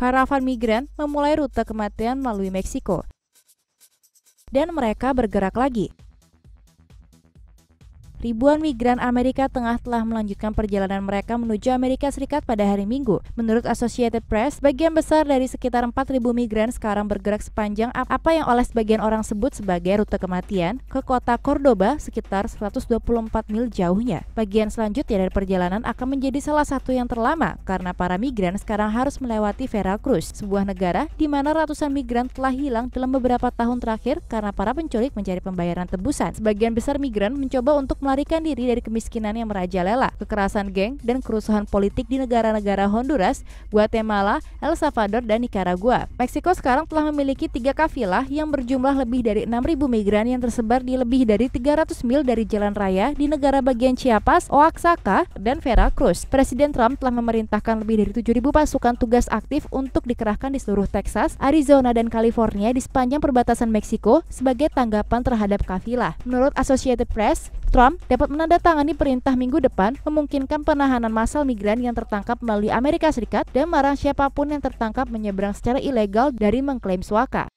karavan migran memulai rute kematian melalui Meksiko. Dan mereka bergerak lagi Ribuan migran Amerika Tengah telah melanjutkan perjalanan mereka menuju Amerika Serikat pada hari Minggu. Menurut Associated Press, bagian besar dari sekitar 4.000 migran sekarang bergerak sepanjang apa yang oleh sebagian orang sebut sebagai rute kematian ke kota Cordoba sekitar 124 mil jauhnya. Bagian selanjutnya dari perjalanan akan menjadi salah satu yang terlama karena para migran sekarang harus melewati Veracruz, sebuah negara di mana ratusan migran telah hilang dalam beberapa tahun terakhir karena para penculik mencari pembayaran tebusan. Sebagian besar migran mencoba untuk melarikan diri dari kemiskinan yang merajalela, kekerasan geng, dan kerusuhan politik di negara-negara Honduras, Guatemala, El Salvador, dan Nicaragua. Meksiko sekarang telah memiliki tiga kafilah yang berjumlah lebih dari 6.000 migran yang tersebar di lebih dari 300 mil dari jalan raya di negara bagian Chiapas, Oaxaca, dan Veracruz. Presiden Trump telah memerintahkan lebih dari 7.000 pasukan tugas aktif untuk dikerahkan di seluruh Texas, Arizona, dan California di sepanjang perbatasan Meksiko sebagai tanggapan terhadap kafilah. Menurut Associated Press, Trump dapat menandatangani perintah minggu depan memungkinkan penahanan massal migran yang tertangkap melalui Amerika Serikat dan marah siapapun yang tertangkap menyeberang secara ilegal dari mengklaim suaka.